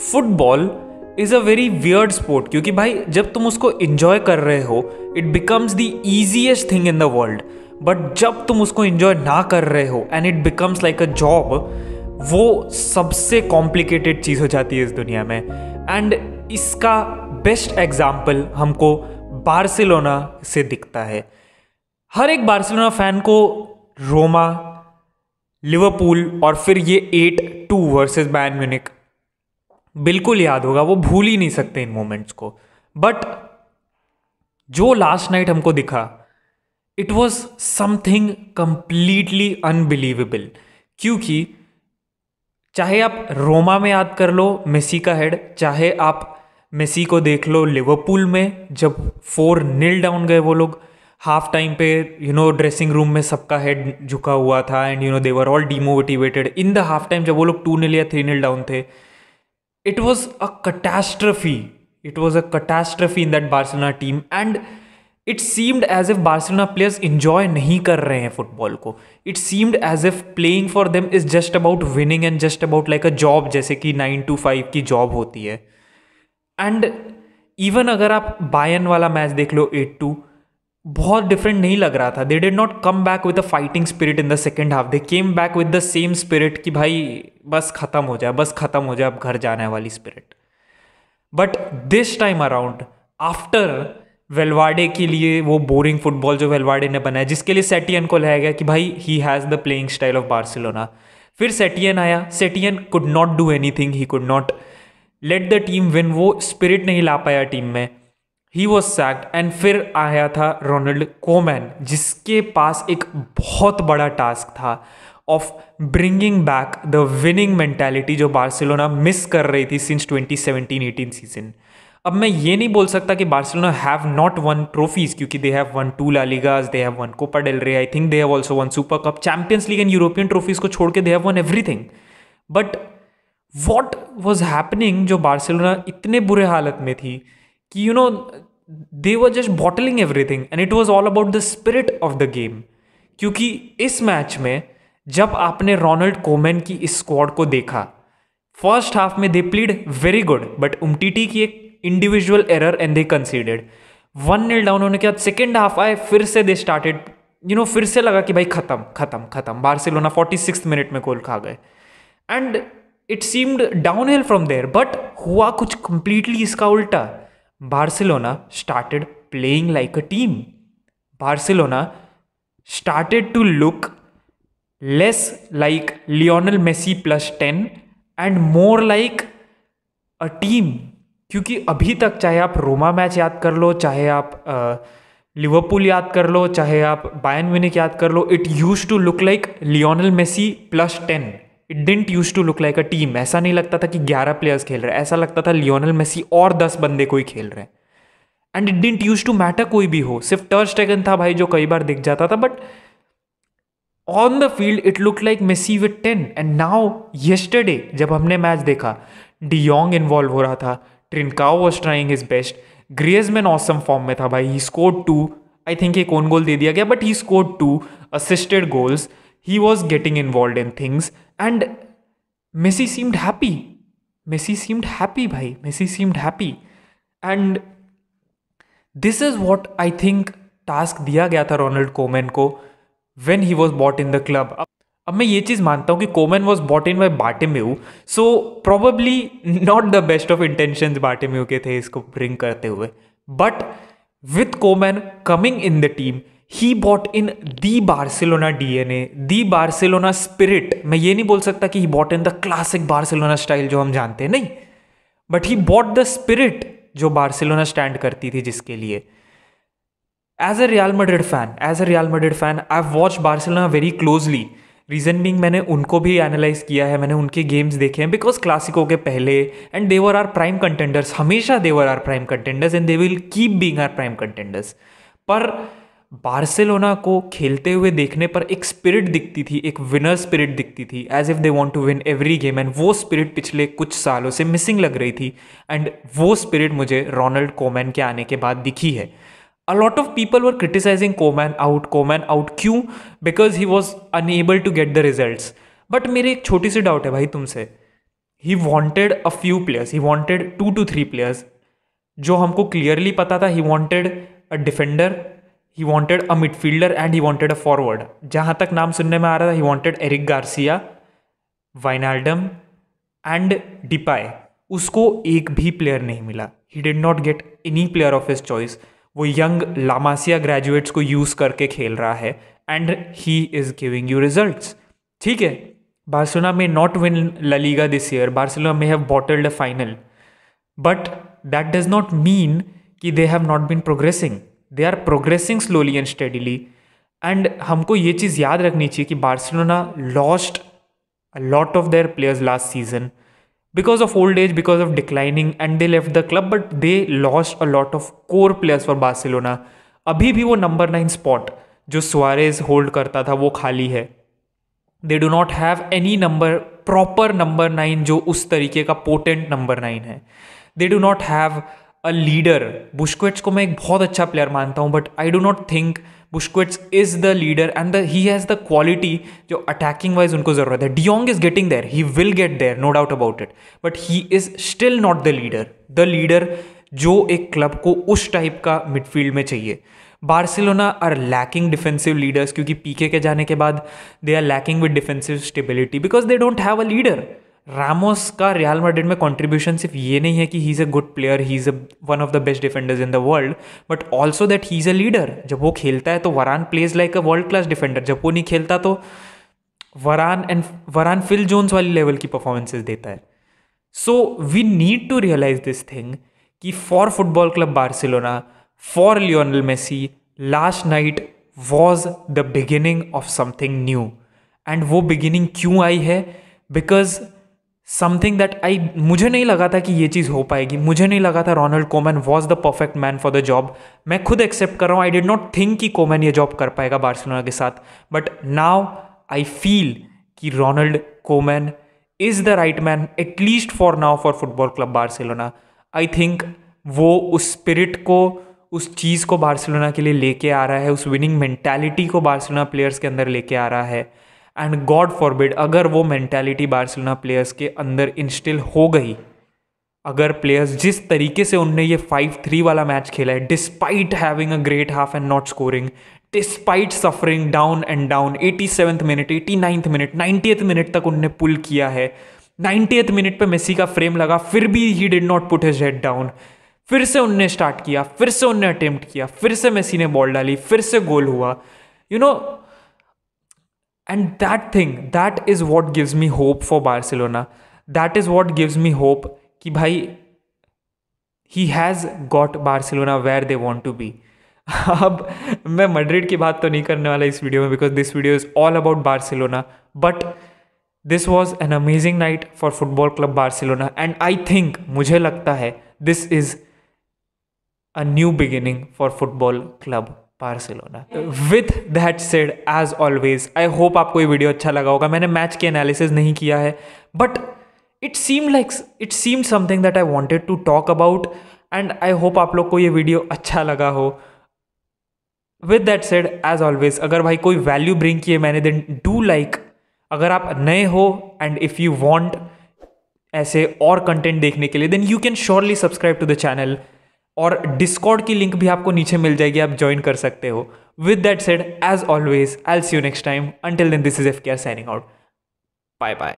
Football is a very weird sport क्योंकि भाई जब तुम उसको इंजॉय कर रहे हो it becomes the easiest thing in the world but जब तुम उसको इन्जॉय ना कर रहे हो and it becomes like a job वो सबसे कॉम्प्लिकेटेड चीज़ हो जाती है इस दुनिया में एंड इसका बेस्ट एग्जाम्पल हमको बार्सिलोना से दिखता है हर एक बार्सिलोना फैन को रोमा लिवरपूल और फिर ये eight two versus Bayern Munich बिल्कुल याद होगा वो भूल ही नहीं सकते इन मोमेंट्स को बट जो लास्ट नाइट हमको दिखा it was something completely unbelievable क्योंकि चाहे आप रोमा में याद कर लो मेसी का हेड चाहे आप मेसी को देख लो लिवरपूल में जब फोर नील डाउन गए वो लोग हाफ टाइम पे यू नो ड्रेसिंग रूम में सबका हेड झुका हुआ था and you know they were all demotivated in the half time जब वो लोग टू नील या थ्री नील डाउन थे it was a catastrophe it was a catastrophe in that Barcelona team and it seemed as if Barcelona players enjoy नहीं कर रहे हैं football को it seemed as if playing for them is just about winning and just about like a job जैसे कि nine to five की job होती है एंड इवन अगर आप बायन वाला मैच देख लो एट टू बहुत डिफरेंट नहीं लग रहा था they did not come back with a fighting spirit in the second half they came back with the same spirit कि भाई बस ख़त्म हो जाए बस ख़त्म हो जाए अब घर जाने वाली spirit but this time around after Valverde के लिए वो बोरिंग फुटबॉल जो वेलवाडे ने बनाया जिसके लिए सेटियन को लाया गया कि भाई he has the playing style of Barcelona फिर सेटियन आया Setien could not do anything he could not let the team win वो स्पिरिट नहीं ला पाया टीम में ही वॉज सैक्ड एंड फिर आया था रोनल्ड कोमैन जिसके पास एक बहुत बड़ा टास्क था of bringing back the winning mentality जो बार्सिलोना मिस कर रही थी सिंस 2017-18 सीजन अब मैं ये नहीं बोल सकता कि Barcelona have not won trophies क्योंकि they have won two La Ligas they have won Copa del Rey I think they have also won Super Cup Champions League and European trophies को छोड़ के they have won everything but what was happening जो Barcelona इतने बुरे हालत में थी कि you know they were just bottling everything and it was all about the spirit of the game क्योंकि इस मैच में जब आपने रोनल्ड कोमेन की इस स्क्वाड को देखा फर्स्ट हाफ में they played very good but Umtiti की एक individual error and they conceded one nil down होने के बाद सेकेंड हाफ आए फिर से दे स्टार्टेड यू नो फिर से लगा कि भाई खत्म खत्म खत्म बार्सिलोना फोर्टी सिक्स मिनट में गोल खा गए and it seemed downhill from there but हुआ कुछ कंप्लीटली इसका उल्टा Barcelona started playing like a team. Barcelona started to look less like Lionel Messi plus 10 and more like a team क्योंकि अभी तक चाहे आप रोमा मैच याद कर लो चाहे आप लिवरपूल याद कर लो चाहे आप बायन म्यूनिक याद कर लो it used to look like Lionel Messi plus ten it didn't used to look like a team ऐसा नहीं लगता था कि 11 प्लेयर्स खेल रहे हैं ऐसा लगता था लियोनल मेसी और 10 बंदे कोई खेल रहे हैं and it didn't used to matter कोई भी हो सिर्फ टर्च टेकन था भाई जो कई बार दिख जाता था but on the field it look like Messi with ten and now yesterday जब हमने मैच देखा डियोंग इन्वॉल्व हो रहा था Trincao was trying his best Griezmann awesome form में था भाई he score two I think एक ओन गोल दे दिया गया but he score two assisted goals he was getting involved in things and messi seemed happy messi seemed happy bhai messi seemed happy and this is what i think task diya gaya tha ronald koeman ko when he was bought in the club अब मैं ये चीज़ मानता हूँ कि Koeman was bought in by Bartomeu so probably not the best of intention Bartomeu के थे इसको bring करते हुए but with Koeman he bought in the Barcelona a the Barcelona spirit मैं ये नहीं बोल सकता कि he bought in the classic Barcelona style जो हम जानते हैं नहीं but he bought the spirit जो बार्सिलोना स्टैंड करती थी जिसके लिए as a Real Madrid fan as a Real Madrid fan I watch Barcelona very closely reason being मैंने उनको भी एनालाइज किया है मैंने उनके गेम्स देखे हैं बिकॉज क्लासिको के पहले and they were are prime contenders हमेशा they were are prime contenders and they will keep being are prime contenders पर बार्सिलोना को खेलते हुए देखने पर एक स्पिरिट दिखती थी एक विनर स्पिरिट दिखती थी as if they want to win every game and वो स्पिरिट पिछले कुछ सालों से मिसिंग लग रही थी एंड वो स्पिरिट मुझे रोनल्ड कोमैन के आने के बाद दिखी है a lot of people were criticising Koeman out Koeman out क्यों because he was unable to get the result but मेरे एक छोटी सी डाउट है भाई तुमसे he wanted a few players he wanted two two three players जो हमको क्लियरली पता था he wanted a defender he wanted a midfielder and he wanted a forward जहाँ तक नाम सुनने में आ रहा था he wanted Eric Garcia Wijnaldum and Depay उसको एक भी प्लेयर नहीं मिला he did not get any player of his choice वो यंग लामासिया ग्रेजुएट्स को यूज़ करके खेल रहा है and he is giving you result ठीक है बार्सिलोना में not win La Liga this year Barcelona में have bottled a final but that does not mean कि they have not been progressing they are progressing slowly and steadily and हमको ये चीज़ याद रखनी चाहिए कि Barcelona lost a lot of their players last season because of old age because of declining and they left the club but they lost a lot of core players for Barcelona अभी भी वो number nine spot जो Suarez hold करता था वो खाली है they do not have any number proper number nine जो उस तरीके का पोटेंट नंबर नाइन है they do not have a leader Busquets को मैं एक बहुत अच्छा प्लेयर मानता हूँ but I do not think Busquets is the leader and the he has the quality जो अटैकिंग वाइज उनको ज़रूरत है de Jong is getting there he will get there no doubt about it but he is still not the leader the leader जो एक club को उस type का midfield में चाहिए Barcelona are lacking defensive leaders क्योंकि पीके के जाने के बाद they are lacking with defensive stability because they don't have a leader Ramos का रियल मैड्रिड में कॉन्ट्रीब्यूशन सिर्फ ये नहीं है कि he is a good player he is a one of the best defenders in the world but also that he is a leader जब वो खेलता है तो Varane plays like a world class defender जब वो नहीं खेलता तो Varane and Varane Phil Jones वाली लेवल की परफॉर्मेंसेज देता है so we need to realise this thing कि for football club Barcelona for Lionel Messi last night was the beginning of something new and वो बिगिनिंग क्यों आई है because something that आई मुझे नहीं लगा था कि ये चीज़ हो पाएगी मुझे नहीं लगा था Ronald Koeman was the perfect man for the job मैं खुद एक्सेप्ट कर रहा हूँ आई डिड नॉट थिंक कि कोमैन ये जॉब कर पाएगा बार्सिलोना के साथ बट नाव आई फील कि Ronald Koeman is the right man at least for now for football club Barcelona I think वो उस स्पिरिट को उस चीज़ को बार्सिलोना के लिए लेके आ रहा है उस विनिंग मैंटेलिटी को बार्सिलोना प्लेयर्स के अंदर लेके आ रहा है एंड गॉड फॉरबिड अगर वो मैंटेलिटी बार्सिलोना प्लेयर्स के अंदर इंस्टिल हो गई अगर प्लेयर्स जिस तरीके से उनने ये फाइव थ्री वाला मैच खेला है despite having a great half and not scoring despite suffering down and down eighty seventh minute eighty ninth minute eighth minute तक उनने पुल किया है एथ मिनट पे मेसी का फ्रेम लगा फिर भी he did not put his head down फिर से उनने स्टार्ट किया फिर से उनने अटेम्प्ट किया फिर से मेसी ने बॉल डाली फिर से गोल हुआ you you know know, and that thing, that is what gives me hope for Barcelona that is what gives me hope कि भाई he has got Barcelona where they want to be अब मैं Madrid की बात तो नहीं करने वाला इस वीडियो में because this video is all about Barcelona but this was an amazing night for football club Barcelona and I think मुझे लगता है this is a new beginning for football club Barcelona with that said as always I hope आपको ये video अच्छा लगा होगा मैंने match की एनालिसिस नहीं किया है but it seem like it seem something that I wanted to talk about and I hope आप लोग को ये वीडियो अच्छा लगा हो with that said as always अगर भाई कोई वैल्यू ब्रिंक किए मैंने देन डू लाइक अगर आप नए हो एंड इफ़ यू वॉन्ट ऐसे और कंटेंट देखने के लिए then you can surely subscribe to the channel और डिस्कॉर्ड की लिंक भी आपको नीचे मिल जाएगी आप ज्वाइन कर सकते हो with that said as always I'll see you next time until then this is F care signing out bye bye